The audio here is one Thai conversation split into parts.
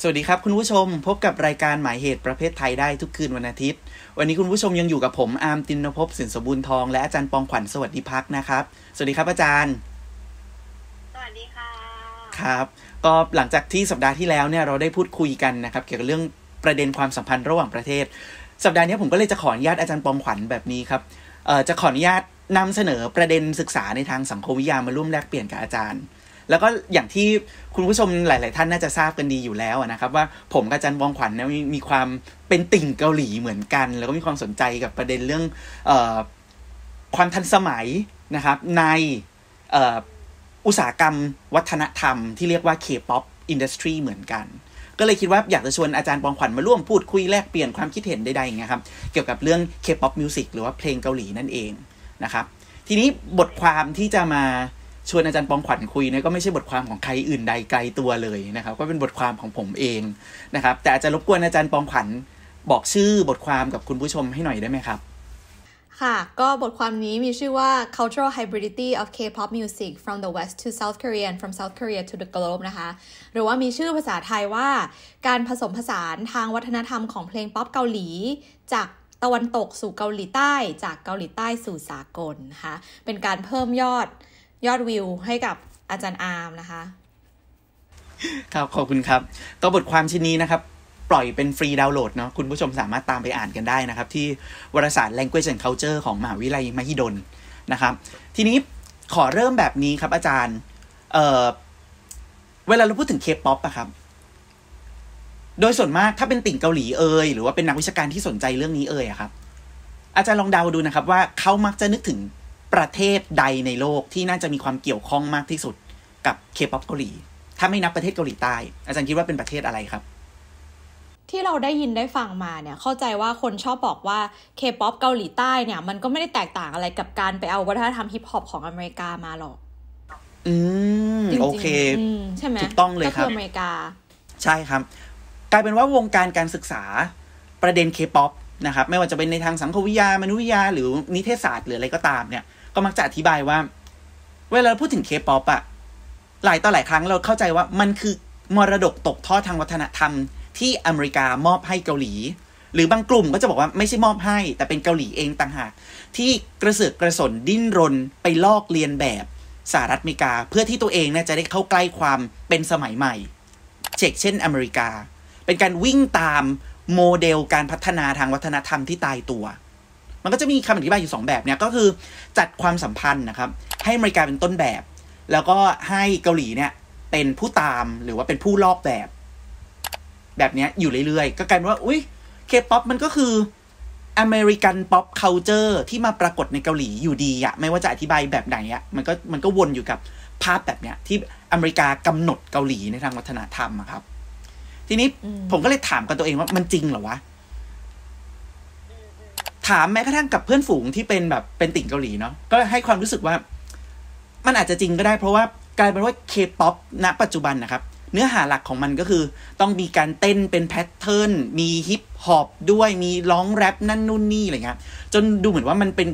สวัสดีครับคุณผู้ชมพบกับรายการหมายเหตุประเภทไทยได้ทุกคืนวันอาทิตย์ วันนี้คุณผู้ชมยังอยู่กับผมอาร์มตินภพสินสมบูรณ์ทองและอาจารย์ปองขวัญสวัสดีพักนะครับสวัสดีครับอาจารย์ สวัสดีค่ะครับก็หลังจากที่สัปดาห์ที่แล้วเนี่ยเราได้พูดคุยกันนะครับ เกี่ยวกับเรื่องประเด็นความสัมพันธ์ระหว่างประเทศสัปดาห์นี้ผมก็เลยจะขออนุญาตอาจารย์ปองขวัญแบบนี้ครับจะขออนุญาตนำเสนอประเด็นศึกษาในทางสังคมวิทยามาร่วมแลกเปลี่ยนกับอาจารย์แล้วก็อย่างที่คุณผู้ชมหลาย ๆ ท่านน่าจะทราบกันดีอยู่แล้วนะครับ ว่าผมกับจันวองขวัญเนี่ยมีความเป็นติ่งเกาหลีเหมือนกัน แล้วก็มีความสนใจกับประเด็นเรื่องออความทันสมัยนะครับ ในอุตสาหกรรมวัฒนธรรมที่เรียกว่า K-POP Industry เหมือนกัน ก็เลยคิดว่าอยากจะชวนอาจารย์ปองขวัญมาร่วมพูดคุยแลกเปลี่ยนความคิดเห็นใด ๆ อย่างเงี้ยครับ เกี่ยวกับเรื่อง K-POP Music หรือว่าเพลงเกาหลีนั่นเองนะครับ ทีนี้บทความที่จะมาชวนอาจารย์ปองขวัญคุยเนี่ยก็ไม่ใช่บทความของใครอื่นใดไกลตัวเลยนะครับ ก็เป็นบทความของผมเองนะครับ แต่อาจจะรบกวนอาจารย์ปองขวัญบอกชื่อบทความกับคุณผู้ชมให้หน่อยได้ไหมครับ ค่ะ ก็บทความนี้มีชื่อว่า Cultural Hybridity of K-pop Music from the West to South Korea and from South Korea to the Globe นะคะหรือว่ามีชื่อภาษาไทยว่า การผสมผสานทางวัฒนธรรมของเพลงป๊อปเกาหลี จากตะวันตกสู่เกาหลีใต้จากเกาหลีใต้สู่สากลนะคะเป็นการเพิ่มยอดยอดวิวให้กับอาจารย์อาร์ม นะคะ ครับขอบคุณครับตัวบทความชิ้นนี้นะครับ ปล่อยเป็นฟรีดาวน์โหลดเนาะคุณผู้ชมสามารถตามไปอ่านกันได้นะครับ ที่วารสาร Language and Culture ของมหาวิทยาลัยมหิดลนะครับ ทีนี้ขอเริ่มแบบนี้ครับอาจารย์ เออเวลาเราพูดถึงเคป๊อปอะครับ โดยส่วนมากถ้าเป็นติ่งเกาหลีเอ่ยหรือว่าเป็นนักวิชาการที่สนใจเรื่องนี้เอ่ยอะครับ อาจารย์ลองเดาดูนะครับ ว่าเขามักจะนึกถึงประเทศใดในโลกที่น่าจะมีความเกี่ยวข้องมากที่สุดกับเคป๊อปเกาหลี ถ้าไม่นับประเทศเกาหลี ใต้ อาจารย์คิดว่าเป็นประเทศอะไรครับ ที่เราได้ยินได้ฟังมาเนี่ย เข้าใจว่าคนชอบบอกว่าเคป๊อปเกาหลีใต้ เนี่ย มันก็ไม่ได้แตกต่างอะไรกับการไปเอาวัฒนธรรมฮิปฮอปของอเมริกามาหรอก อืมโอเคใช่ไหมถูกต้องเลยครับก็คืออเมริกา ใช่ครับ กลายเป็นว่าวงการการศึกษาประเด็นเคป๊อปนะครับไม่ว่าจะเป็นในทางสังคมวิทยา มนุษยวิทยา หรือนิเทศศาสตร์หรืออะไรก็ตามเนี่ยก็มักจะอธิบายว่า เวลาพูดถึงเคป๊อปอะหลายต่อหลายครั้งเราเข้าใจว่ามันคือมรดกตกทอดทางวัฒนธรรมที่อเมริกามอบให้เกาหลี หรือบางกลุ่มก็จะบอกว่าไม่ใช่มอบให้ แต่เป็นเกาหลีเองต่างหาก ที่กระเสือกกระสนดิ้นรนไปลอกเลียนแบบสหรัฐอเมริกาเพื่อที่ตัวเองเนี่ยจะได้เข้าใกล้ความเป็นสมัยใหม่เช็กเช่น อเมริกา เป็นการวิ่งตามโมเดลการพัฒนาทางวัฒนธรรมที่ตายตัวมันก็จะมีคำอธิบายอยู่ 2 แบบเนี่ยก็คือจัดความสัมพันธ์นะครับ ให้อเมริกาเป็นต้นแบบ แล้วก็ให้เกาหลีเนี่ย เป็นผู้ตามหรือว่าเป็นผู้ลอกแบบ แบบนี้อยู่เรื่อยๆ ก็กลายเป็นว่า อุ้ยเคป๊อปมันก็คืออเมริกันป๊อปเคานเจอร์ที่มาปรากฏในเกาหลีอยู่ดีอะไม่ว่าจะอธิบายแบบไหนอะมันก็มันก็วนอยู่กับภาพแบบเนี้ย ที่อเมริกากำหนดเกาหลีในทางวัฒนธรรมอะครับ ทีนี้ผมก็เลยถามกับตัวเองว่ามันจริงเหรอวะถามแม้กระทั่งกับเพื่อนฝูงที่เป็นแบบเป็นติ่งเกาหลีเนาะก็ให้ความรู้สึกว่า มันอาจจะจริงก็ได้เพราะว่า กลายเป็นว่าเคป๊อปณ ปัจจุบันนะครับ เนื้อหาหลักของมันก็คือ ต้องมีการเต้นเป็นแพทเทิร์นมีฮิปฮอปด้วยมีร้องแรปนั่นนู่น นี่ อะไรเงี้ยจนดูเหมือนว่ามันเป็น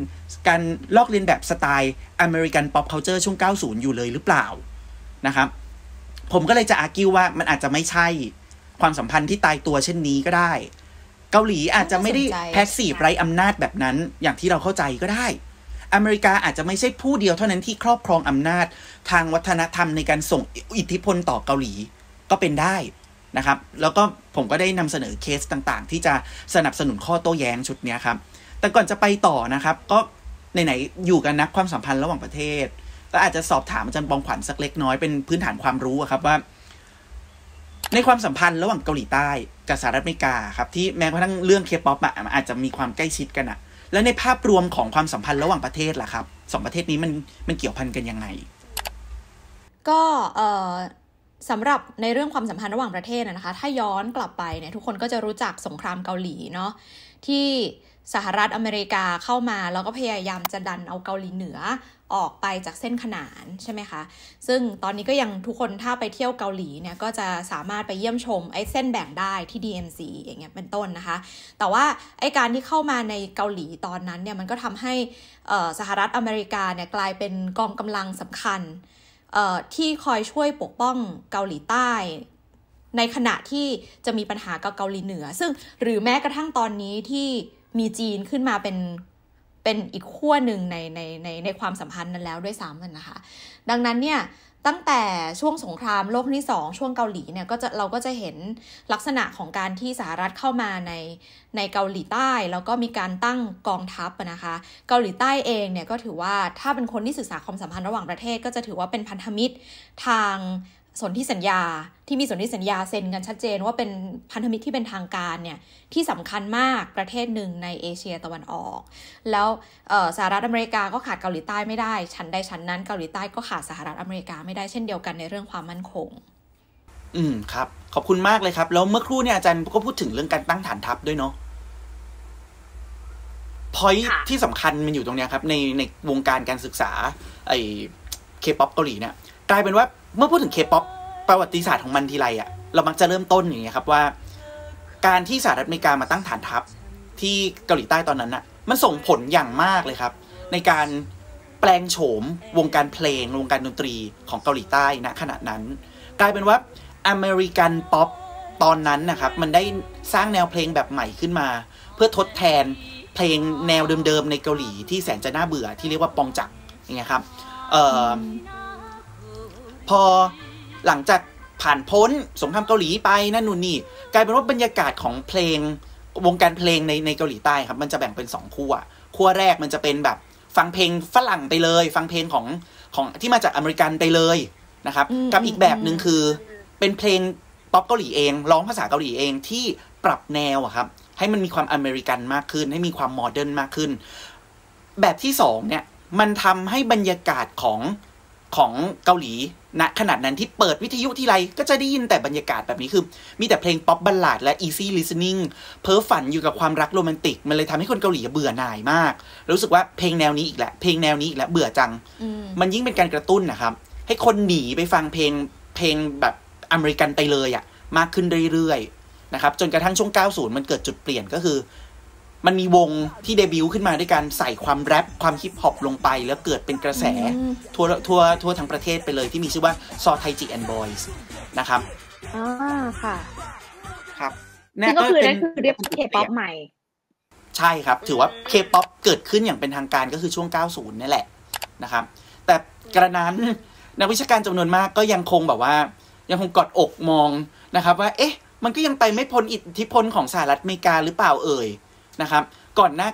การลอกเลียนแบบสไตล์อเมริกันป๊อปเคานเจอร์ช่วง 90 อยู่เลยหรือเปล่านะครับ ผมก็เลยจะอากิวว่ามันอาจจะไม่ใช่ความสัมพันธ์ที่ตายตัวเช่นนี้ก็ได้เกาหลีอาจจะไม่ได้แพสซีฟไร้อำนาจแบบนั้นอย่างที่เราเข้าใจก็ได้ อเมริกาอาจจะไม่ใช่ผู้เดียวเท่านั้นที่ครอบครองอำนาจทางวัฒนธรรมในการส่งอิทธิพลต่อเกาหลีก็เป็นได้นะครับ แล้วก็ผมก็ได้นำเสนอเคสต่างๆ ที่จะสนับสนุนข้อโต้แย้งชุดนี้ครับ แต่ก่อนจะไปต่อนะครับ ก็ไหนๆอยู่กันนักความสัมพันธ์ระหว่างประเทศก็อาจจะสอบถามอาจารย์ปองขวัญสักเล็กน้อยเป็นพื้นฐานความรู้ครับว่าในความสัมพันธ์ระหว่างเกาหลีใต้กับสหรัฐอเมริกาครับที่แม้กระทั่งเรื่องเคป๊อปอะอาจจะมีความใกล้ชิดกันอะแล้วในภาพรวมของความสัมพันธ์ระหว่างประเทศล่ะครับสองประเทศนี้มันมันเกี่ยวพันกันยังไง ก็เอ่อสำหรับในเรื่องความสัมพันธ์ระหว่างประเทศนะคะ ถ้าย้อนกลับไปเนี่ยทุกคนก็จะรู้จักสงครามเกาหลีเนาะที่สหรัฐอเมริกาเข้ามาแล้วก็พยายามจะดันเอาเกาหลีเหนือออกไปจากเส้นขนานใช่ไหมคะซึ่งตอนนี้ก็ยังทุกคนถ้าไปเที่ยวเกาหลีเนี่ยก็จะสามารถไปเยี่ยมชมไอ้เส้นแบ่งได้ที่ DMC อย่างเงี้ยเป็นต้นนะคะแต่ว่าไอ้การที่เข้ามาในเกาหลีตอนนั้นเนี่ยมันก็ทำให้สหรัฐอเมริกาเนี่ยกลายเป็นกองกำลังสำคัญที่คอยช่วยปกป้องเกาหลีใต้ ในขณะที่จะมีปัญหากับเกาหลีเหนือ ซึ่งหรือแม้กระทั่งตอนนี้ที่มีจีนขึ้นมาเป็นเป็นอีกขั้วหนึ่งในในในในความสัมพันธ์นั้นแล้วด้วยซ้ำนะคะ ดังนั้นเนี่ยตั้งแต่ช่วงสงครามโลกที่สองช่วงเกาหลีเนี่ยก็จะเราก็จะเห็นลักษณะของการที่สหรัฐเข้ามาในในเกาหลีใต้ แล้วก็มีการตั้งกองทัพนะคะ เกาหลีใต้เองเนี่ยก็ถือว่าถ้าเป็นคนที่ศึกษาความสัมพันธ์ระหว่างประเทศ ก็จะถือว่าเป็นพันธมิตรทางสนธิสัญญาที่มีสนธิสัญญาเซ็นกันชัดเจนว่าเป็นพันธมิตรที่เป็นทางการเนี่ยที่สำคัญมากประเทศหนึ่งในเอเชียตะวันออก แล้วสหรัฐอเมริกาก็ขาดเกาหลีใต้ไม่ได้ ชั้นใดชั้นนั้นเกาหลีใต้ก็ขาดสหรัฐอเมริกา ไม่ได้เช่นเดียวกันในเรื่องความมั่นคง อืม ครับ ขอบคุณมากเลยครับแล้วเมื่อครู่เนี่ยอาจารย์ก็พูดถึงเรื่องการตั้งฐานทัพด้วยเนาะพอยที่สำคัญมันอยู่ตรงเนี้ยครับในในวงการการศึกษา ไอเคป๊อปเกาหลีเนี่ยกลายเป็นว่าเมื่อพูดถึงเคป๊อปประวัติศาสตร์ของมันทีไรอะเรามักจะเริ่มต้นอย่างเงี้ยครับ ว่า การที่สหรัฐอเมริกามาตั้งฐานทัพที่เกาหลีใต้ตอนนั้นอะมันส่งผลอย่างมากเลยครับ ในการแปลงโฉมวงการเพลง วงการดนตรีของเกาหลีใต้ณขณะนั้น กลายเป็นว่าอเมริกันป๊อปตอนนั้นนะครับ มันได้สร้างแนวเพลงแบบใหม่ขึ้นมา เพื่อทดแทนเพลงแนวเดิมๆในเกาหลีที่แสนจะน่าเบื่อที่เรียกว่าปองจักอย่างเงี้ยครับเอ่อพอหลังจากผ่านพ้นสงครามเกาหลีไปนั่นนู่นนี่กลายเป็นว่าบรรยากาศของเพลงวงการเพลงในในเกาหลีใต้ครับมันจะแบ่งเป็นสองขั้วขั้วแรกมันจะเป็นแบบฟังเพลงฝรั่งไปเลย ฟังเพลงของของที่มาจากอเมริกันไปเลยนะครับ กับอีกแบบหนึ่งคือเป็นเพลงป๊อปเกาหลีเองร้องภาษาเกาหลีเองที่ปรับแนวอะครับให้มันมีความอเมริกันมากขึ้นให้มีความโมเดิร์นมากขึ้น แบบที่สองเนี่ยมันทำให้บรรยากาศของของเกาหลีณขนาดนั้นที่เปิดวิทยุที่ไรก็จะได้ยินแต่บรรยากาศแบบนี้คือ มีแต่เพลงป๊อปบัลลาดและ easy listening เพ้อฝันอยู่กับความรักโรแมนติก มันเลยทำให้คนเกาหลีเบื่อหน่ายมาก รู้สึกว่าเพลงแนวนี้อีกแหละเพลงแนวนี้อีกแล้วเบื่อจัง มันยิ่งเป็นการกระตุ้นนะครับ ให้คนหนีไปฟังเพลงเพลงแบบอเมริกันไปเลยอะมากขึ้นเรื่อยๆนะครับ จนกระทั่งช่วง 90 มันเกิดจุดเปลี่ยนก็คือมันมีวงที่เดบิวต์ขึ้นมาด้วยการใส่ความแรปความฮิปฮอปลงไปแล้วเกิดเป็นกระแส ทัวทัวทั่วทั้งประเทศไปเลยที่มีชื่อว่าซอไทจิแอนด์บอยส์นะครับอ่าค่ะ ครับนั่นก็คือนั่นคือเรียกเคป๊อปใหม่ ใช่ครับ ถือว่าเคป๊อปเกิดขึ้นอย่างเป็นทางการก็คือช่วง 90นี่แหละ นะครับ แต่กระนั้น นักวิชาการจำนวนมากก็ยังคงแบบว่า ยังคงกอดอกมองนะครับ ว่า เอ๊ะ มันก็ยังไปไม่พ้นอิทธิพลของสหรัฐอเมริกาหรือเปล่าเอ่ยนะครับก่อนหน้า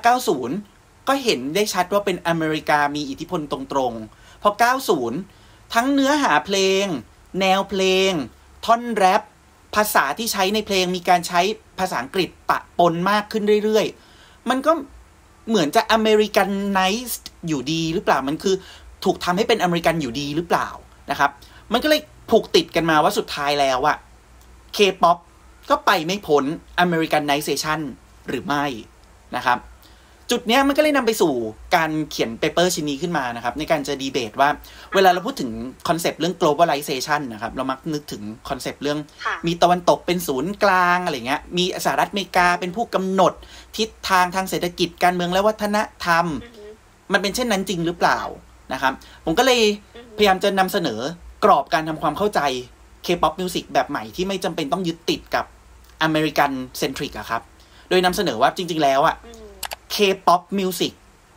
90 ก็เห็นได้ชัดว่าเป็นอเมริกามีอิทธิพลตรงๆ พอ 90 ทั้งเนื้อหาเพลง แนวเพลง ท่อนแรปภาษาที่ใช้ในเพลงมีการใช้ภาษาอังกฤษ ปะปนมากขึ้นเรื่อยๆ มันก็เหมือนจะอเมริกันไนซ์อยู่ดีหรือเปล่า มันคือถูกทำให้เป็นอเมริกันอยู่ดีหรือเปล่านะครับ มันก็เลยผูกติดกันมาว่าสุดท้ายแล้วอะเคป๊อปก็ไปไม่พ้นอเมริกันไนเซชันหรือไม่นะครับจุดนี้มันก็เลยนำไปสู่การเขียนเปเปอร์ชิ้นนี้ขึ้นมานะครับในการจะดีเบตว่าเวลาเราพูดถึงคอนเซปต์เรื่อง globalization นะครับเรามักนึกถึงคอนเซปต์เรื่องมีตะวันตกเป็นศูนย์กลางอะไรเงี้ยมีสหรัฐอเมริกาเป็นผู้กำหนดทิศทางทางเศรษฐกิจการเมืองและวัฒนธรรม มันเป็นเช่นนั้นจริงหรือเปล่านะครับ ผมก็เลยพยายามจะนำเสนอกรอบการทำความเข้าใจ K-pop Music แบบใหม่ที่ไม่จำเป็นต้องยึดติดกับอเมริกันเซนทริกอะครับโดยนำเสนอว่าจริงๆแล้วอะเคป๊อปมิวสิก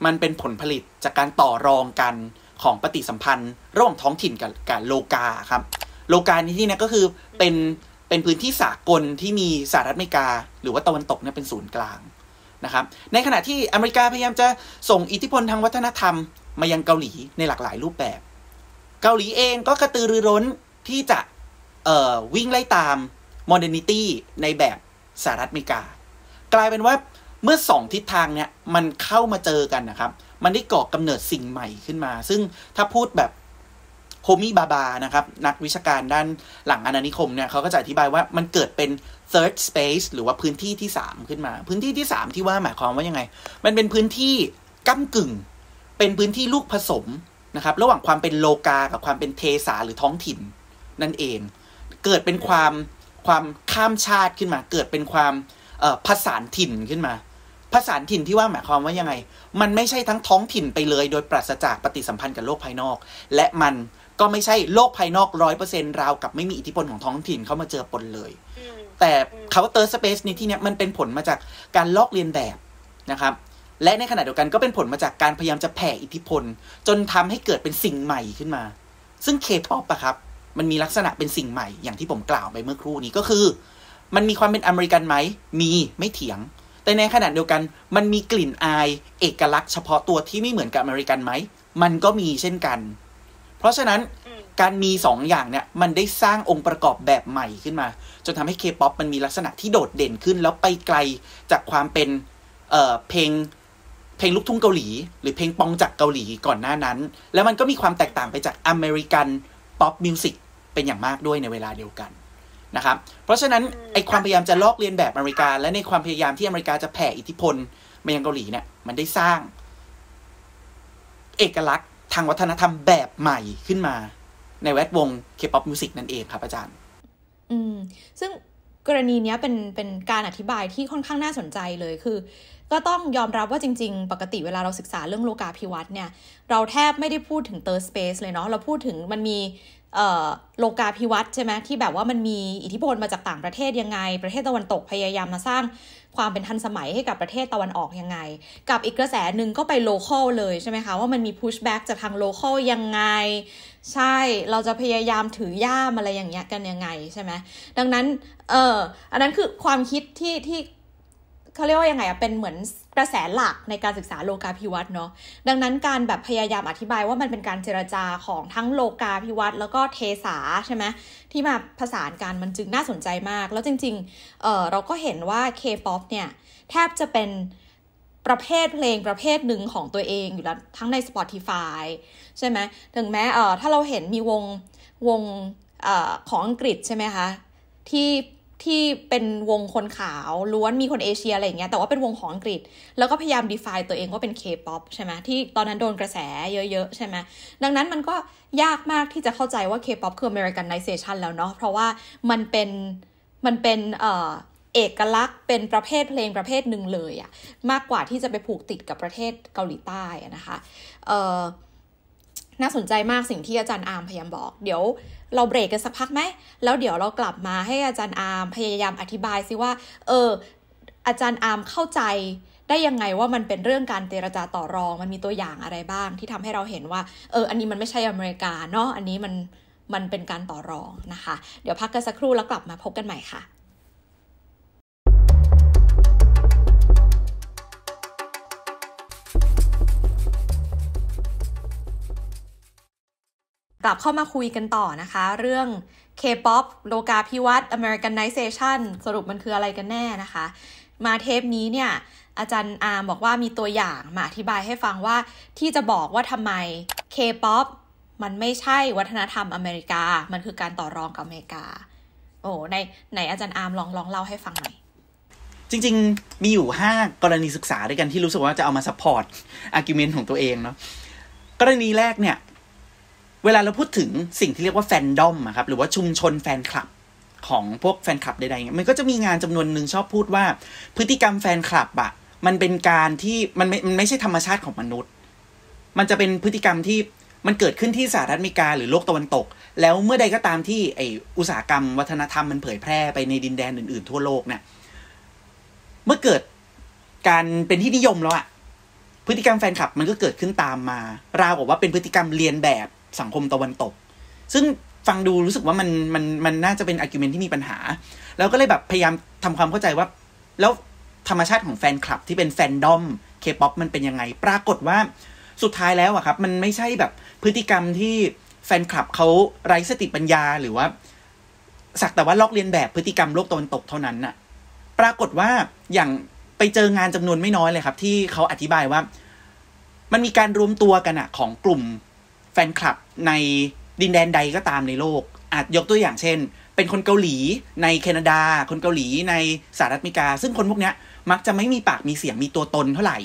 มันเป็นผลผลิตจากการต่อรองกันของปฏิสัมพันธ์ระหว่างท้องถิ่นกับกับโลกาครับโลกาในที่นี้ก็คือเป็นเป็นพื้นที่สากลที่มีสหรัฐอเมริกา หรือว่าตะวันตกเนี่ยเป็นศูนย์กลางนะครับในขณะที่อเมริกาพยายามจะส่งอิทธิพลทางวัฒนธรรมมายังเกาหลีในหลากหลายรูปแบบ เกาหลีเองก็กระตือรือร้นที่จะวิ่งไล่ตามโมเดนิตี้ในแบบสหรัฐอเมริกากลายเป็นว่าเมื่อสองทิศทางเนี่ยมันเข้ามาเจอกันนะครับ มันได้ก่อกำเนิดสิ่งใหม่ขึ้นมา ซึ่งถ้าพูดแบบโฮมีบาบา นะครับนักวิชาการด้านหลังอนานิคมเนี่ยเขาก็จะอธิบายว่ามันเกิดเป็น third space หรือว่าพื้นที่ที่ 3 ขึ้นมา พื้นที่ที่3ที่ว่าหมายความว่ายังไง มันเป็นพื้นที่ก้ากึ่ง เป็นพื้นที่ลูกผสมนะครับ ระหว่างความเป็นโลกากับความเป็นเทสาหรือท้องถิ่น นั่นเอง เกิดเป็นความความข้ามชาติขึ้นมา เกิดเป็นความภาษาถิ่นขึ้นมาภาษาถิ่นที่ว่าหมายความว่ายังไง มันไม่ใช่ทั้งท้องถิ่นไปเลยโดยปราศจากปฏิสัมพันธ์กับโลกภายนอก และมันก็ไม่ใช่โลกภายนอกร้อยเปอร์เซ็นต์ราวกับไม่มีอิทธิพลของท้องถิ่นเข้ามาเจอปนเลย แต่คาว่าเตอร์สเปซในที่นี้มันเป็นผลมาจากการลอกเลียนแบบนะครับ และในขณะเดียวกันก็เป็นผลมาจากการพยายามจะแผ่อิทธิพล จนทำให้เกิดเป็นสิ่งใหม่ขึ้นมา ซึ่งเคป๊อปอะครับมันมีลักษณะเป็นสิ่งใหม่อย่างที่ผมกล่าวไปเมื่อครู่นี้ก็คือมันมีความเป็นอเมริกันไหม มี ไม่เถียง แต่ในขณะเดียวกัน มันมีกลิ่นอายเอกลักษณ์เฉพาะตัวที่ไม่เหมือนกับอเมริกันไหม มันก็มีเช่นกัน เพราะฉะนั้น การมี 2ออย่างเนี่ย มันได้สร้างองค์ประกอบแบบใหม่ขึ้นมา จนทำให้เคป๊อปมันมีลักษณะที่โดดเด่นขึ้น แล้วไปไกลจากความเป็นเเพลงเพลงลูกทุ่งเกาหลี หรือเพลงปองจากเกาหลีก่อนหน้านั้น แล้วมันก็มีความแตกต่างไปจากอเมริกันป๊อปมิวสิกเป็นอย่างมากด้วยในเวลาเดียวกันนะครับเพราะฉะนั้นไอความพยายามจะลอกเลียนแบบอเมริกาและในความพยายามที่อเมริกาจะแผ่อิทธิพล มายังเกาหลีเนี่ย มันได้สร้าง เอกลักษณ์ทางวัฒนธรรมแบบใหม่ขึ้นมา ในแวดวงเคป๊อปมิวสิกนั่นเองครับอาจารย์ อืม ซึ่งกรณีนี้เป็นเป็นการอธิบายที่ค่อนข้างน่าสนใจเลยคือ ก็ต้องยอมรับว่าจริงๆ ปกติเวลาเราศึกษาเรื่องโลกาภิวัตน์เนี่ยเราแทบไม่ได้พูดถึงเตอร์สเปซเลยเนาะเราพูดถึงมันมีโลกาภิวัตน์ใช่ไหมที่แบบว่า มันมีอิทธิพลมาจากต่างประเทศยังไง ประเทศตะวันตกพยายามมาสร้างความเป็นทันสมัยให้กับประเทศตะวันออกยังไง กับอีกกระแสหนึ่งก็ไปโลเคอลเลยใช่ไหมคะว่ามันมีพุชแบ็กจากทางโลเคอลยังไง ใช่เราจะพยายามถือย่ามอะไรอย่างเงี้ยกันยังไงใช่ไหมดังนั้นเอออันนั้นคือความคิดที่ที่เขาเรียกว่ายังไงอะเป็นเหมือนกระแสหลักในการศึกษาโลกาภิวัตน์เนาะดังนั้นการแบบพยายามอธิบายว่ามันเป็นการเจรจาของทั้งโลกาภิวัตน์แล้วก็เทสาใช่ไหมที่มาผสานกันมันจึงน่าสนใจมาก แล้วจริงๆเออเราก็เห็นว่า K-POP เนี่ย แทบจะเป็นประเภทเพลงประเภทหนึ่งของตัวเองอยู่แล้วทั้งใน Spotify ใช่ไหมถึงแม้เออถ้าเราเห็นมีวงวงออของอังกฤษใช่ไหมคะที่ที่เป็นวงคนขาวล้วน มีคนเอเชีย อะไรอย่างเงี้ยแต่ว่าเป็นวงของอังกฤษ แล้วก็พยายาม define ตัวเองว่าเป็น K-pop ใช่ไหมที่ตอนนั้นโดนกระแสเยอะ ๆ ใช่ไหมดังนั้นมันก็ยากมากที่จะเข้าใจว่า K-pop คือ Americanization แล้วเนาะเพราะว่ามันเป็น มันเป็น เอ่อ เอกลักษณ์เป็นประเภทเพลงประเภทหนึ่งเลยอะมากกว่าที่จะไปผูกติดกับประเทศเกาหลีใต้นะคะเอ่อน่าสนใจมากสิ่งที่อาจารย์อาร์มพยายามบอกเดี๋ยวเราเบรกกันสักพักไหม แล้ว เดี๋ยวเรากลับมาให้อาจารย์อาร์มพยายามอธิบายซิว่า เออ อาจารย์อาร์มเข้าใจได้ยังไงว่ามันเป็นเรื่องการเจรจาต่อรอง มันมีตัวอย่างอะไรบ้างที่ทำให้เราเห็นว่า เออ อันนี้มันไม่ใช่อเมริกาเนาะ อันนี้มัน มันเป็นการต่อรองนะคะ เดี๋ยวพักกันสักครู่แล้วกลับมาพบกันใหม่ค่ะกลับเข้ามาคุยกันต่อนะคะ เรื่อง K-POP โลกาพิวัตน์ Americanization สรุปมันคืออะไรกันแน่นะคะ มาเทปนี้เนี่ย อาจารย์อาร์มบอกว่ามีตัวอย่างมาอธิบายให้ฟังว่า ที่จะบอกว่าทำไม K-POP มันไม่ใช่วัฒนธรรมอเมริกา มันคือการต่อรองกับอเมริกา โอ้ในในอาจารย์อาร์มลองลองเล่าให้ฟังหน่อย จริงๆมีอยู่5กรณีศึกษาด้วยกันที่รู้สึกว่าจะเอามาซัพพอร์ตอาร์กิวเมนต์ของตัวเองเนาะกรณีแรกเนี่ยเวลาเราพูดถึงสิ่งที่เรียกว่าแฟนดอมครับหรือว่าชุมชนแฟนคลับ ของพวกแฟนคลับใดๆ มันก็จะมีงานจำนวนหนึ่งชอบพูดว่า พฤติกรรมแฟนคลับอะมันเป็นการที่มันไม่มันไม่ใช่ธรรมชาติของมนุษย์ มันจะเป็นพฤติกรรมที่มันเกิดขึ้นที่สหรัฐอเมริกาหรือโลกตะวันตก แล้วเมื่อใดก็ตามที่ไออุตสาหกรรมวัฒนธรรมมันเผยแพร่ไปในดินแดนอื่นๆ ทั่วโลกเนี่ยเมื่อเกิดการเป็นที่นิยมแล้วอะพฤติกรรมแฟนคลับมันก็เกิดขึ้นตามมาราวกับว่าเป็นพฤติกรรมเรียนแบบสังคมตะวันตก ซึ่งฟังดูรู้สึกว่ามันมันมันน่าจะเป็นอาร์กิวเมนที่มีปัญหา แล้วก็เลยแบบพยายามทำความเข้าใจว่า แล้วธรรมชาติของแฟนคลับที่เป็นแฟนดอมเคป๊อปมันเป็นยังไง ปรากฏว่าสุดท้ายแล้วอะครับมันไม่ใช่แบบพฤติกรรมที่แฟนคลับเขาไร้สติปัญญาหรือว่า สักแต่ว่าลอกเลียนแบบพฤติกรรมโลกตะวันตก เท่านั้นน่ะ ปรากฏว่าอย่างไปเจองานจำนวนไม่น้อยเลยครับ ที่เขาอธิบายว่ามันมีการรวมตัวกันอะของกลุ่มแฟนคลับในดินแดนใดก็ตามในโลกอาจยกตัวอย่างเช่น เป็นคนเกาหลีในแคนาดา คนเกาหลีในสหรัฐอเมริกา ซึ่งคนพวกนี้มักจะไม่มีปากมีเสียงมีตัวตนเท่าไหร่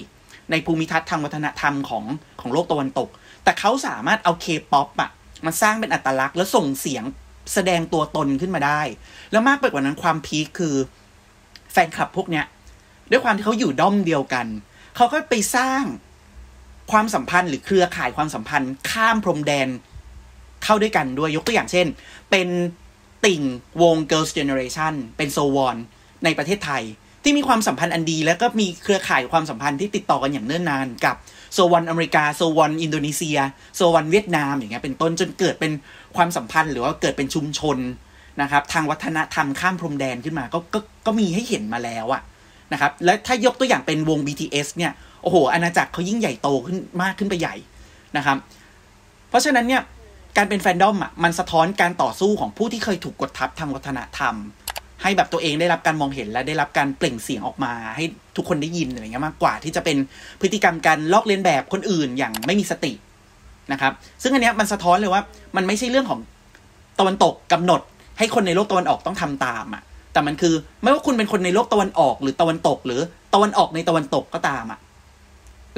ในภูมิทัศน์ทางวัฒนธรรมของ ของโลกตะวันตก แต่เขาสามารถเอาเคป๊อปอะมาสร้างเป็นอัตลักษณ์แล้วส่งเสียงแสดงตัวตนขึ้นมาได้ แล้วมากไปกว่านั้นความพีคคือ แฟนคลับพวกเนี้ยด้วยความที่เขาอยู่ด้อมเดียวกันเขาก็ไปสร้างความสัมพันธ์หรือเครือข่ายความสัมพันธ์ ข้ามพรมแดนเข้าด้วยกันด้วยยกตัวอย่างเช่น เป็นติ่งวง Girls Generation เป็นโซวอนในประเทศไทย ที่มีความสัมพันธ์อันดี แล้วก็มีเครือข่ายความสัมพันธ์ที่ติดต่อกันอย่างเนิ่นนานกับโซวอนอเมริกาโซวอนอินโดนีเซียโซวอนเวียดนาม อย่างเงี้ยเป็นต้นจนเกิดเป็นความสัมพันธ์หรือว่าเกิดเป็นชุมชนนะครับ ทางวัฒนธรรมข้ามพรมแดนขึ้นมาก็ก็ก็มีให้เห็นมาแล้วอะนะครับและถ้ายกตัวอย่างเป็นวง BTS เนี่ยโอ้โห อาณาจักรเขายิ่งใหญ่โตขึ้นมากขึ้นไปใหญ่นะครับ เพราะฉะนั้นเนี่ย การเป็นแฟนดอมอ่ะ มันสะท้อนการต่อสู้ของผู้ที่เคยถูกกดทับทางวัฒนธรรม ให้แบบตัวเองได้รับการมองเห็นและได้รับการเปล่งเสียงออกมา ให้ทุกคนได้ยิน อะไรเงี้ยมากกว่าที่จะเป็นพฤติกรรมการลอกเลียนแบบคนอื่นอย่างไม่มีสตินะครับ ซึ่งอันเนี้ยมันสะท้อนเลยว่ามันไม่ใช่เรื่องของตะวันตกกำหนด ให้คนในโลกตะวันออกต้องทำตามอ่ะ แต่มันคือไม่ว่าคุณเป็นคนในโลกตะวันออกหรือตะวันตก หรือตะวันออกในตะวันตกก็ตามอ่ะ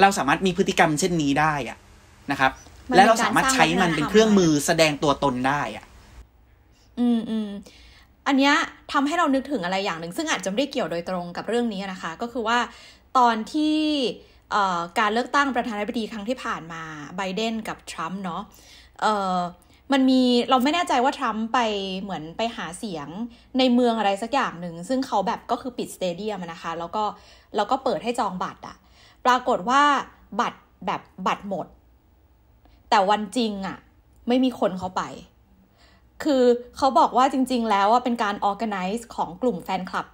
เราสามารถมีพฤติกรรมเช่นนี้ได้อะนะครับ และเราสามารถใช้มันเป็นเครื่องมือแสดงตัวตนได้อ่ะอืมอืมอันเนี้ยทำให้เรานึกถึงอะไรอย่างหนึ่ง ซึ่งอาจจะไม่ได้เกี่ยวโดยตรงกับเรื่องนี้นะคะ ก็คือว่าตอนที่การเลือกตั้งประธานาธิบดีครั้งที่ผ่านมาไบเดนกับทรัมป์เนาะมันมีเราไม่แน่ใจว่าทรัมป์ไปเหมือนไปหาเสียงในเมืองอะไรสักอย่างหนึ่งซึ่งเขาแบบก็คือปิดสเตเดียมนะคะแล้วก็แล้วก็เปิดให้จองบัตรอะปรากฏว่าบัตรแบบบัตรหมด แต่วันจริงอะ่ะ ไม่มีคนเข้าไป คือเขาบอกว่าจริง ๆ แล้วว่าเป็นการออแกไนซ์ของกลุ่มแฟนคลับ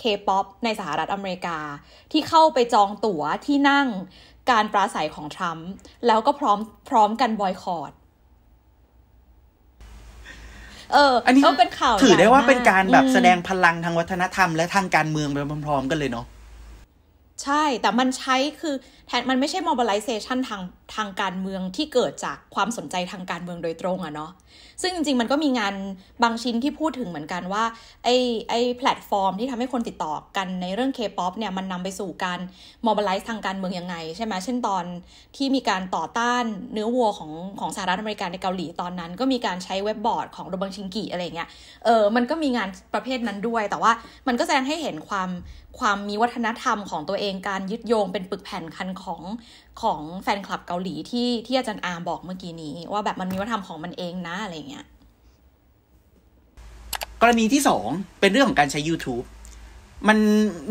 K-POP ในสหรัฐอเมริกา ที่เข้าไปจองตั๋วที่นั่ง การปราศัยของทรัมป์แล้วก็พร้อมพร้อมกันบอยคอรดเอออันนี้ก็เป็นข่าวถือได้ว่าเป็นการแบบแสดงพลังทางวัฒนธรรมและทางการเมืองไปพร้อมๆกันเลยเนาะใช่ แต่มันใช้คือแทนมันไม่ใช่ mobilization ทางทางการเมืองที่เกิดจากความสนใจทางการเมืองโดยตรงอะเนาะ ซึ่งจริงๆมันก็มีงานบางชิ้นที่พูดถึงเหมือนกันว่าไอ้ไอ้แพลตฟอร์มที่ทำให้คนติดต่อกันในเรื่องเคป๊อปเนี่ยมันนำไปสู่การมอบลไลซ์ทางการเมืองยังไง ใช่ไหมเช่นตอนที่มีการต่อต้านเนื้อวัวของของสหรัฐอเมริกาในเกาหลี ตอนนั้นก็มีการใช้เว็บบอร์ด ของโรบังชิงกีอะไรเงี้ย เออมันก็มีงานประเภทนั้นด้วย แต่ว่ามันก็แสดงให้เห็นความความมีวัฒนธรรมของตัวเองการยึดโยงเป็นปึกแผ่นคันของของแฟนคลับเกาาหลีที่ที่อาจารย์อาร์มบอกเมื่อกี้นี้ ว่าแบบมันมีวัฒนธรรมของมันเองนะอะไรเงี้ย กรณีที่สองเป็นเรื่องของการใช้ YouTube มัน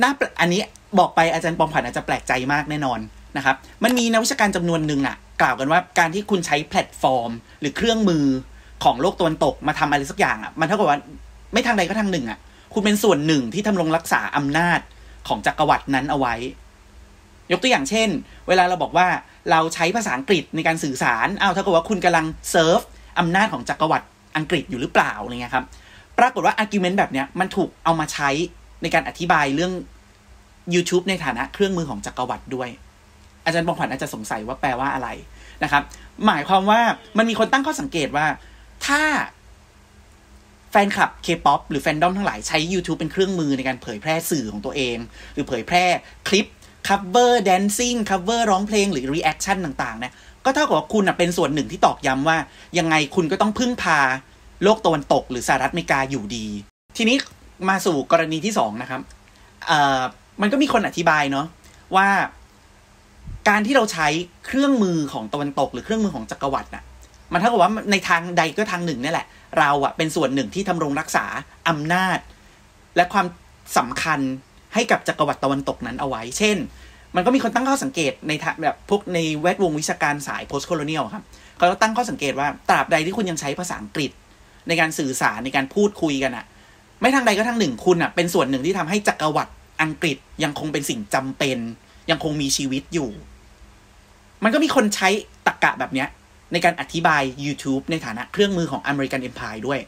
น่า อันนี้บอกไปอาจารย์ปองผันอาจจะแปลกใจมากแน่นอนนะครับ มันมีนักวิชาการจำนวนหนึ่งอะกล่าวกันว่าการที่คุณใช้แพลตฟอร์ม หรือเครื่องมือของโลกตะวันตก มาทำอะไรสักอย่างอะมันเท่ากับว่าไม่ทางใดก็ทางหนึ่งอะคุณเป็นส่วนหนึ่งที่ทำรงรักษาอำนาจของจักรวรรดินั้นเอาไว้ยกตัวอย่างเช่น เวลาเราบอกว่าเราใช้ภาษาอังกฤษในการสื่อสารอ้าวถ้าเกิดว่าคุณกำลังเซิร์ฟอำนาจของจักรวรรดิอังกฤษอยู่หรือเปล่าอะไรเงี้ยครับ ปรากฏว่าอาร์กิวเมนต์แบบเนี้ยมันถูกเอามาใช้ในการอธิบายเรื่อง YouTube ในฐานะเครื่องมือของจักรวรรดิด้วย อาจารย์บองขวัญอาจจะสงสัยว่าแปลว่าอะไรนะครับ หมายความว่ามันมีคนตั้งข้อสังเกตว่า ถ้าแฟนคลับเคป๊อปหรือแฟนดอมทั้งหลายใช้ YouTube เป็นเครื่องมือในการเผยแพร่สื่อของตัวเอง หรือเผยแพร่คลิปคัฟเวอร์แดนซิ่งคัฟเวอร์ร้องเพลง หรือรีแอคชั่นต่างๆนะก็เท่ากับว่าคุณเป็นส่วนหนึ่งที่ตอกย้ำว่า ยังไงคุณก็ต้องพึ่งพาโลกตะวันตก หรือสหรัฐอเมริกาอยู่ดี ทีนี้มาสู่กรณีที่สองนะครับมันก็มีคนอธิบายเนาะว่าการที่เราใช้เครื่องมือของตะวันตกหรือเครื่องมือของจักรวรรดิน่ะ มันเท่ากับว่าในทางใดก็ทางหนึ่งนี่แหละ เราอะเป็นส่วนหนึ่งที่ทำรงรักษาอำนาจ และความสำคัญให้กับจักรวรรดิตะวันตกนั้นเอาไว้ เช่น มันก็มีคนตั้งข้อสังเกต ในแบบพวกในแวดวงวิชาการสาย post colonial ครับ เขาตั้งข้อสังเกตว่า ตราบใดที่คุณยังใช้ภาษาอังกฤษ ในการสื่อสารในการพูดคุยกันอะไม่ทางใดก็ทางหนึ่งคุณอะเป็นส่วนหนึ่งที่ทำให้จักรวรรดิอังกฤษ ยังคงเป็นสิ่งจำเป็น ยังคงมีชีวิตอยู่ มันก็มีคนใช้ตรกกะแบบเนี้ยในการอธิบาย YouTube ในฐานะเครื่องมือของ American Empire ด้วย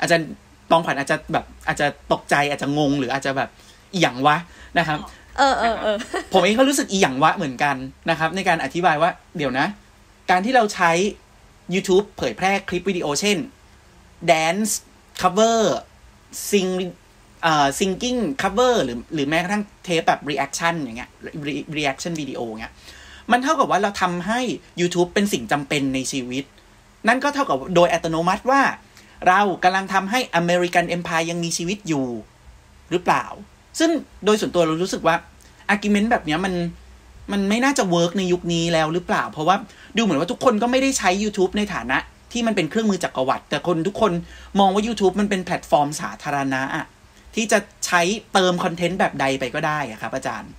อาจารย์ปองขวัญอาจจะแบบอาจจะตกใจอาจจะงงหรืออาจจะแบบอีหยังวะนะครับ เออเออเออ ผมเองก็รู้สึกอีหยังวะเหมือนกันนะครับในการอธิบายว่าเดี๋ยวนะ การที่เราใช้ YouTube เผยแพร่คลิปวิดีโอเช่น dance cover sing เอ่อ singing cover หรือหรือแม้กระทั่งเทปแบบ reaction อย่างเงี้ย reaction video เงี้ยมันเท่ากับว่าเราทำให้ YouTube เป็นสิ่งจำเป็นในชีวิต นั่นก็เท่ากับโดยอัตโนมัติว่า เรากำลังทำให้ American Empire ยังมีชีวิตอยู่หรือเปล่าซึ่งโดยส่วนตัวเรารู้สึกว่าอาร์กิเมนต์แบบนี้มันมันไม่น่าจะเวิร์กในยุคนี้แล้วหรือเปล่า เพราะว่าดูเหมือนว่าทุกคนก็ไม่ได้ใช้ YouTube ในฐานะ ที่มันเป็นเครื่องมือจักรวรรดิแต่คนทุกคนมองว่า YouTube มันเป็นแพลตฟอร์มสาธารณะที่จะใช้เติมคอนเทนต์แบบใดไปก็ได้ครับอาจารย์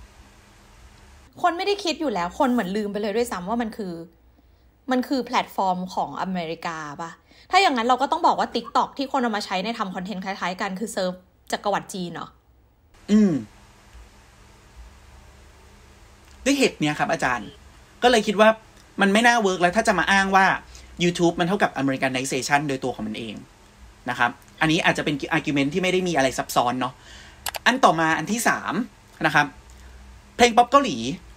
คนไม่ได้คิดอยู่แล้ว คนเหมือนลืมไปเลยด้วยซ้ำว่ามันคือ มันคือแพลตฟอร์มของอเมริกาปะถ้าอย่างนั้นเราก็ต้องบอกว่า TikTok ที่คนเอามาใช้ในทำคอนเทนต์คล้ายๆ กันคือเซิร์ฟจักรวรรดิจีนเนาะอืม ด้วยเหตุเนี้ยครับ อาจารย์ ก็เลยคิดว่ามันไม่น่าเวิร์กแล้วถ้าจะมาอ้างว่า YouTube มันเท่ากับ Americanization โดยตัวของมันเองนะครับ อันนี้อาจจะเป็นอากิวเมนต์ที่ไม่ได้มีอะไรซับซ้อนเนาะ อันต่อมาอันที่สามนะครับ เพลงป๊อปเกาหลี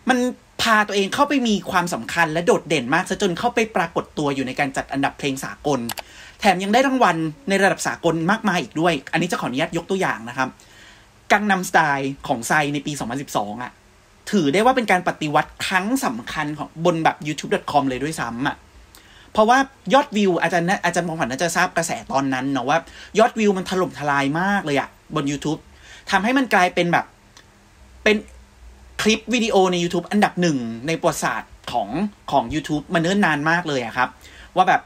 มันพาตัวเองเข้าไปมีความสำคัญและโดดเด่นมาก ซะจนเข้าไปปรากฏตัวอยู่ในการจัดอันดับเพลงสากล แถมยังได้รางวัลในระดับสากลมากมายอีกด้วย อันนี้จะขออนุญาตยกตัวอย่างนะครับกังนำสไตล์ของไซในปี 2012 อ่ะ ถือได้ว่าเป็นการปฏิวัติครั้งสำคัญของบนแบบ youtube.com เลยด้วยซ้ำอ่ะเพราะว่ายอดวิวอาจารย์อาจารย์มองขวัญน่าจะทราบกระแสตอนนั้นเนาะว่า ยอดวิวมันถล่มทลายมากเลยอ่ะ บน YouTube ทำให้มันกลายเป็นแบบเป็นคลิปวิดีโอใน YouTube อันดับหนึ่ง ในประวัติศาสตร์ของของ YouTube มันเนิ่นนานมากเลยอะครับ ว่าแบบ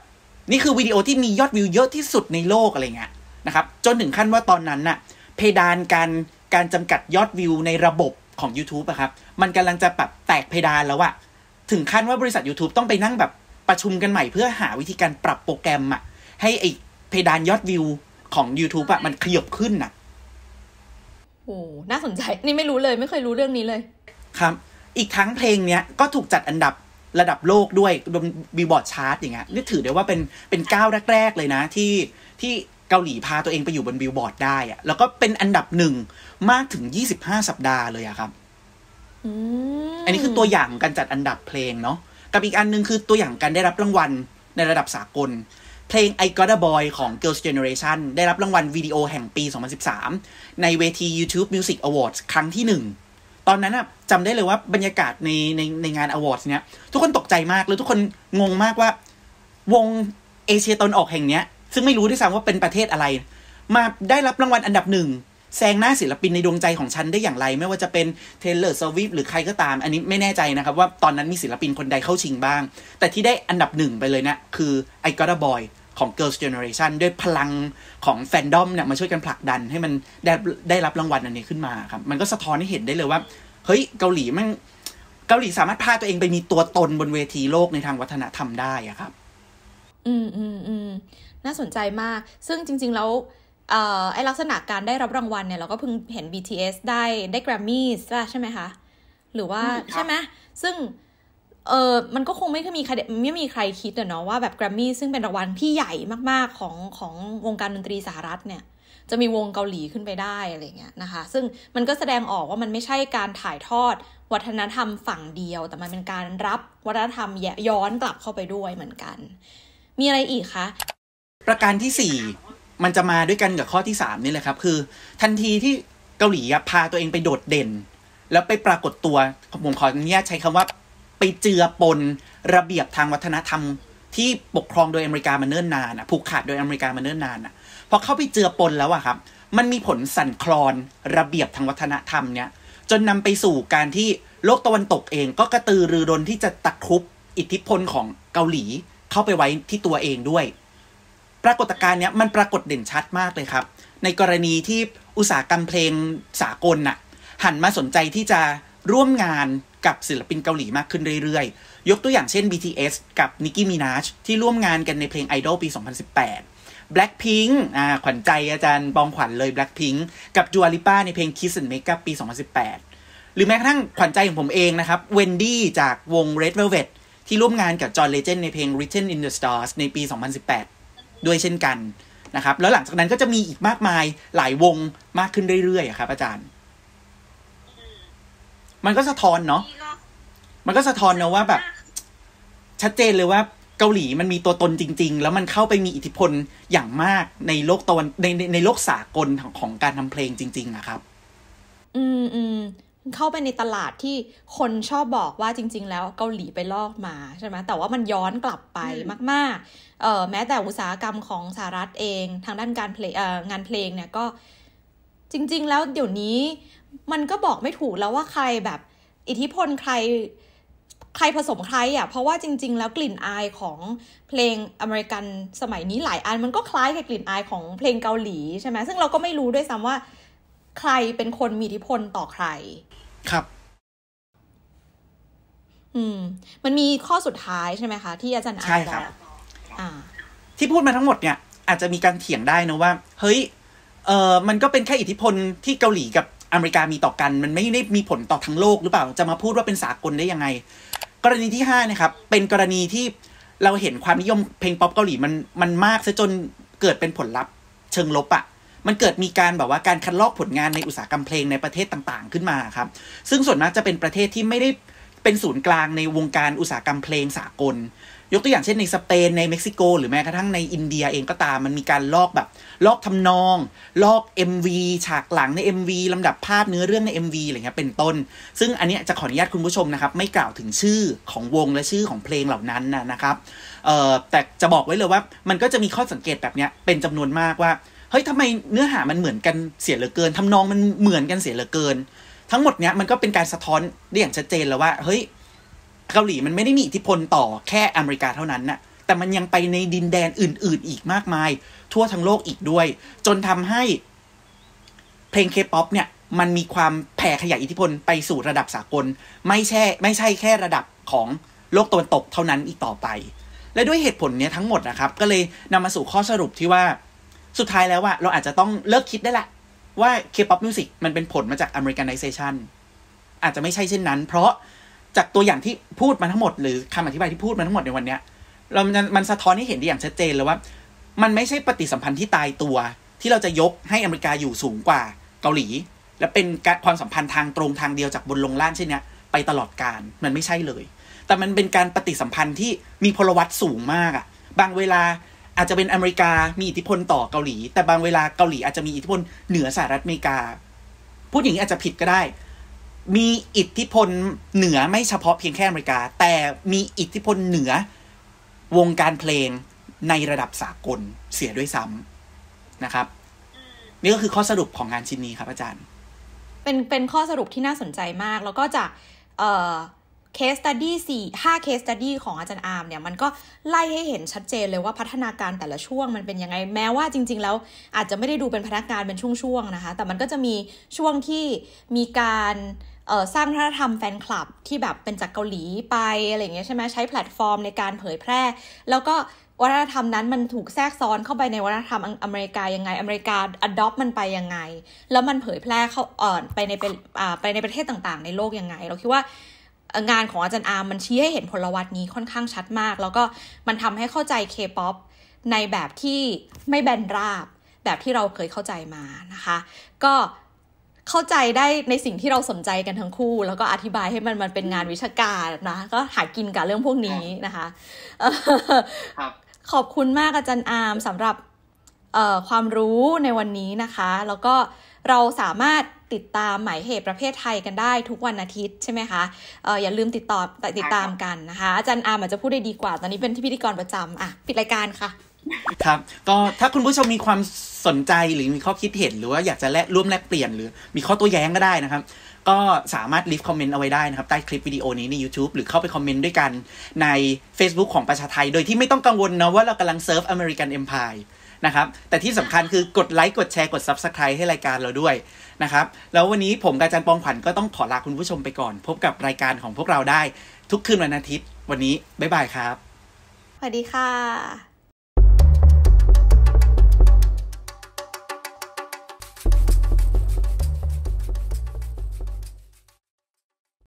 นี่คือวิดีโอที่มียอดวิวเยอะที่สุดในโลกอะไรเงี้ยนะครับ จนถึงขั้นว่าตอนนั้นน่ะเพดานการการจำกัดยอดวิวในระบบของ YouTube อะครับ มันกำลังจะแบบแตกเพดานแล้วอะถึงขั้นว่าบริษัท YouTube ต้องไปนั่งแบบประชุมกันใหม่ เพื่อหาวิธีการปรับโปรแกรมอะให้ไอเพดานยอดวิวของ YouTube อะมันขยบขึ้นอะโอ้น่าสนใจนี่ไม่รู้เลย ไม่เคยรู้เรื่องนี้เลย ครับ อีกทั้งเพลงเนี้ยก็ถูกจัดอันดับระดับโลกด้วยบนบิลบอร์ดชาร์ตอย่างเงี้ยนี่ถือได้ว่าเป็นเป็นก้าวแรกๆเลยนะ ที่ที่เกาหลีพาตัวเองไปอยู่บนบิลบอร์ดได้อะแล้วก็เป็นอันดับหนึ่งมากถึงยี่สิบห้าสัปดาห์เลยอะครับ อันนี้คือตัวอย่างการจัดอันดับเพลงเนาะ กับอีกอันนึงคือตัวอย่างการได้รับรางวัลในระดับสากล เพลง I Got a Boy ของ Girls Generation ได้รับรางวัลวิดีโอแห่งปี 2013 ในเวที YouTube Music Awards ครั้งที่หนึ่ง ตอนนั้นอะจำได้เลยว่าบรรยากาศในในในงานอว a r ์ s เนี้ยทุกคนตกใจมากแล้วทุกคนงงมากว่าวงเอเชียตอนออกแห่งเนี้ยซึ่งไม่รู้ด้วยซ้ำว่าเป็นประเทศอะไร มาได้รับรางวัลอันดับหนึ่งแซงหน้าศิลปินในดวงใจของฉันได้อย่างไร ไม่ว่าจะเป็นเทเลอร์สวิฟหรือใครก็ตาม อันนี้ไม่แน่ใจนะครับว่าตอนนั้นมีศิลปินคนใดเข้าชิงบ้าง แต่ที่ได้อันดับหนึ่งไปเลยนะคือ I Got a Boy ของ Girls Generation ด้วยพลังของแฟนดอมเนี่ยมาช่วยกันผลักดัน ให้มันได้ได้รับรางวัลอันนี้ขึ้นมาครับ มันก็สะท้อนให้เห็นได้เลยว่า เฮ้ยเกาหลีมันเกาหลีสามารถพาตัวเองไปมีตัวตนบนเวทีโลกในทางวัฒนธรรมได้อะครับอืมอืมอืมน่าสนใจมาก ซึ่งจริง ๆ แล้วไอลักษณะการได้รับรางวัลเนี่ย เราก็เพิ่งเห็น BTS ได้ได้แกรมมี่ใช่ไหมคะ หรือว่าใช่ไหม ซึ่ง เออมันก็คงไม่เคยมีใคร ไม่มีใครคิดเนาะว่าแบบแกรมมี่ซึ่งเป็นรางวัลที่ใหญ่มากๆของของวงการดนตรีสหรัฐเนี่ย จะมีวงเกาหลีขึ้นไปได้ อะไรเงี้ยนะคะ ซึ่งมันก็แสดงออกว่ามันไม่ใช่การถ่ายทอดวัฒนธรรมฝั่งเดียว แต่มันเป็นการรับวัฒนธรรมย้อนกลับเข้าไปด้วยเหมือนกัน มีอะไรอีกคะประการที่สี่มันจะมาด้วยกันกับข้อที่สามนี่แหละครับ คือ ทันทีที่เกาหลีพาตัวเองไปโดดเด่น แล้วไปปรากฏตัวผมขออนุญาตใช้คำว่าไปเจือปนระเบียบทางวัฒนธรรม ที่ปกครองโดยอเมริกามาเนิ่นนานผูกขาดโดยอเมริกามาเนิ่นนานพอเข้าไปเจือปนแล้วอะครับ มันมีผลสั่นคลอนระเบียบทางวัฒนธรรมเนี่ยจนนำไปสู่การที่โลกตะวันตกเองก็กระตือรือร้นที่จะตัคทุบอิทธิพลของเกาหลีเข้าไปไว้ที่ตัวเองด้วยปรากฏการณ์เนี้ยมันปรากฏเด่นชัดมากเลยครับ ในกรณีที่อุตสาหกรรมเพลงสากลน่ะหันมาสนใจที่จะร่วมงานกับศิลปินเกาหลีมากขึ้นเรื่อยๆ ยกตัวอย่างเช่น BTS กับ Nicki Minaj ที่ร่วมงานกันในเพลง Idol ปี 2018 Blackpink อ่าขวัญใจอาจารย์บองขวัญเลย Blackpink กับ Dua Lipa ในเพลง Kiss and Make Up ปี 2018 หรือแม้กระทั่งขวัญใจของผมเองนะครับ Wendy จากวง Red Velvet ที่ร่วมงานกับ John Legend ในเพลง Written in the Stars ในปี 2018ด้วยเช่นกันนะครับ แล้วหลังจากนั้นก็จะมีอีกมากมายหลายวงมากขึ้นเรื่อยๆครับอาจารย์ มันก็สะท้อนเนาะมันก็สะท้อนเนาะว่าแบบ ชัดเจนเลยว่า เกาหลีมันมีตัวตนจริงๆ แล้วมันเข้าไปมีอิทธิพลอย่างมากในโลกตะวันในในโลกสากลของของการทำเพลงจริงๆอะครับ อืมอืมเข้าไปในตลาดที่คนชอบบอกว่าจริง ๆ แล้วเกาหลีไปลอกมาใช่ไหมแต่ว่ามันย้อนกลับไปมาก ๆเออแม้แต่อุตสาหกรรมของสหรัฐเองทางด้านการเพลงงานเพลงเนี่ยก็ จริง ๆ แล้วเดี๋ยวนี้มันก็บอกไม่ถูกแล้วว่าใครแบบอิทธิพลใครใครผสมใครอะ่ะ เพราะว่าจริง ๆ แล้วกลิ่นอายของเพลงอเมริกันสมัยนี้หลายอัน มันก็คล้ายกับกลิ่นอายของเพลงเกาหลีใช่ไหมซึ่งเราก็ไม่รู้ด้วยซ้ำว่าใครเป็นคนมีอิทธิพลต่อใครครับ อืม มันมีข้อสุดท้ายใช่ไหมคะที่อาจารย์อ่านใช่ครับที่พูดมาทั้งหมดเนี่ย อาจจะมีการเถียงได้นะว่า เฮ้ย เออมันก็เป็นแค่อิทธิพลที่เกาหลีกับอเมริกามีต่อกัน มันไม่ได้มีผลต่อทั้งโลกหรือเปล่า จะมาพูดว่าเป็นสากลได้ยังไง กรณีที่ห้านะครับ เป็นกรณีที่เราเห็นความนิยม เพลงป๊อปเกาหลีมันมันมากซะจนเกิดเป็นผลลัพธ์เชิงลบอะมันเกิดมีการแบบว่าการคัดลอกผลงานในอุตสาหกรรมเพลงในประเทศต่างๆ ขึ้นมาครับ ซึ่งส่วนมากจะเป็นประเทศที่ไม่ได้เป็นศูนย์กลางในวงการอุตสาหกรรมเพลงสากล ยกตัวอย่างเช่นในสเปนในเม็กซิโก หรือแม้กระทั่งในอินเดียเองก็ตาม มันมีการลอกแบบลอกทำนอง ลอก MV ฉากหลังใน MV ลำดับภาพเนื้อเรื่องใน MV อะไรเงี้ยเป็นต้น ซึ่งอันนี้จะขออนุญาตคุณผู้ชมนะครับ ไม่กล่าวถึงชื่อของวงและชื่อของเพลงเหล่านั้นนะครับแต่จะบอกไว้เลยว่ามันก็จะมีข้อสังเกตแบบนี้เป็นจำนวนมากว่าเฮ้ย ทำไมเนื้อหามันเหมือนกันเสียเหลือเกินทำนองมันเหมือนกันเสียเหลือเกิน ทั้งหมดเนี้ยมันก็เป็นการสะท้อนได้อย่างชัดเจนแล้วว่า เฮ้ย เกาหลีมันไม่ได้มีอิทธิพลต่อแค่อเมริกาเท่านั้นนะ่ะ แต่มันยังไปในดินแดนอื่น ๆ อีกมากมาย ทั่วทั้งโลกอีกด้วย จนทำให้เพลงเคป๊อปเนี่ยมันมีความแผ่ขยายอิทธิพลไปสู่ระดับสากล ไม่ใช่ไม่ใช่แค่ระดับของโลกตะวันตกเท่านั้นอีกต่อไป และด้วยเหตุผลเนี้ยทั้งหมดนะครับ ก็เลยนำมาสู่ข้อสรุปที่ว่าสุดท้ายแล้วว่าเราอาจจะต้องเลิกคิดได้ละว่าเคป๊อปมิวสิกมันเป็นผลมาจากอเมริกันไนเซชันอาจจะไม่ใช่เช่นนั้น เพราะจากตัวอย่างที่พูดมาทั้งหมดหรือคำอธิบายที่พูดมาทั้งหมดในวันเนี้ยเรามันมันสะท้อนให้เห็นได้อย่างชัดเจนเลยว่า มันไม่ใช่ปฏิสัมพันธ์ที่ตายตัว ที่เราจะยกให้อเมริกาอยู่สูงกว่า เกาหลี และเป็นความสัมพันธ์ทางตรงทางเดียวจากบนลงล่างเช่นเนี้ยไปตลอดการมันไม่ใช่เลย แต่มันเป็นการปฏิสัมพันธ์ที่มีพลวัตสูงมากอะบางเวลาอาจจะเป็นอเมริกามีอิทธิพลต่อเกาหลี แต่บางเวลาเกาหลีอาจจะมีอิทธิพลเหนือสหรัฐอเมริกาพูดอย่างนี้อาจจะผิดก็ได้ มีอิทธิพลเหนือไม่เฉพาะเพียงแค่อเมริกา แต่มีอิทธิพลเหนือวงการเพลงในระดับสากลเสียด้วยซ้ำนะครับนี่ก็คือข้อสรุปของงานชิ้นนี้ครับ อาจารย์ เป็นเป็นข้อสรุปที่น่าสนใจมากแล้วก็จากเออเคสตัดดี้สี่ห้าเคสตัดดี้ของอาจารย์อาร์มเนี่ย มันก็ไล่ให้เห็นชัดเจนเลยว่าพัฒนาการแต่ละช่วงมันเป็นยังไง แม้ว่าจริง ๆ แล้วอาจจะไม่ได้ดูเป็นพนักงานเป็นช่วง ๆ นะคะ แต่มันก็จะมีช่วงที่มีการสร้างวัฒนธรรมแฟนคลับ ที่แบบเป็นจากเกาหลีไปอะไรเงี้ยใช่ไหมใช้แพลตฟอร์มในการเผยแพร่ แล้วก็วัฒนธรรมนั้นมันถูกแทรกซ้อนเข้าไปในวัฒนธรรมอเมริกายังไงอเมริกาอดอปมันไปยังไง แล้วมันเผยแพร่เข้าไปในไปไปในประเทศต่างๆ ในโลกยังไงเราคิดว่างานของอาจารย์อาร์มันชี้ให้เห็นพลวัตนี้ค่อนข้างชัดมาก แล้วก็มันทำให้เข้าใจเคป๊อปในแบบที่ไม่แบนราบ แบบที่เราเคยเข้าใจมานะคะ ก็เข้าใจได้ในสิ่งที่เราสนใจกันทั้งคู่ แล้วก็อธิบายให้มันมันเป็นงานวิชาการนะก็หากินกับเรื่องพวกนี้นะคะขอบคุณมากอาจารย์อาร์มสำหรับความรู้ในวันนี้นะคะ แล้วก็เราสามารถติดตามหมายเหตุประเภทไทยกันได้ทุกวันอาทิตย์ใช่ไหมคะเอออย่าลืมติดต่อติดตามกันนะคะอาจารย์อาร์มอาจจะพูดได้ดีกว่า ตอนนี้เป็นที่พิธีกรประจำอ่ะ ปิดรายการค่ะครับก็ถ้าคุณผู้ชมมีความสนใจหรือมีข้อคิดเห็นหรือว่าอยากจะแลกร่วมแลกเปลี่ยนหรือมีข้อตัวแย้งก็ได้นะครับ ก็สามารถลิฟต์คอมเมนต์เอาไว้ได้นะครับ ใต้คลิปวิดีโอนี้ใน YouTube หรือเข้าไปคอมเมนต์ด้วยกันใน Facebook ของประชาไทย โดยที่ไม่ต้องกังวลนะว่าเรากำลังเซิร์ฟอเมริกันเอ็มพายนะครับ แต่ที่สำคัญคือกดไลค์กดแชร์กด Subscribe ให้รายการเราด้วย นะครับ แล้ววันนี้ผมกาจันปองขวัญก็ต้องขอลาคุณผู้ชมไปก่อน พบกับรายการของพวกเราได้ ทุกคืนวันอาทิตย์ วันนี้ บ๊ายบายครับ สวัสดีค่ะ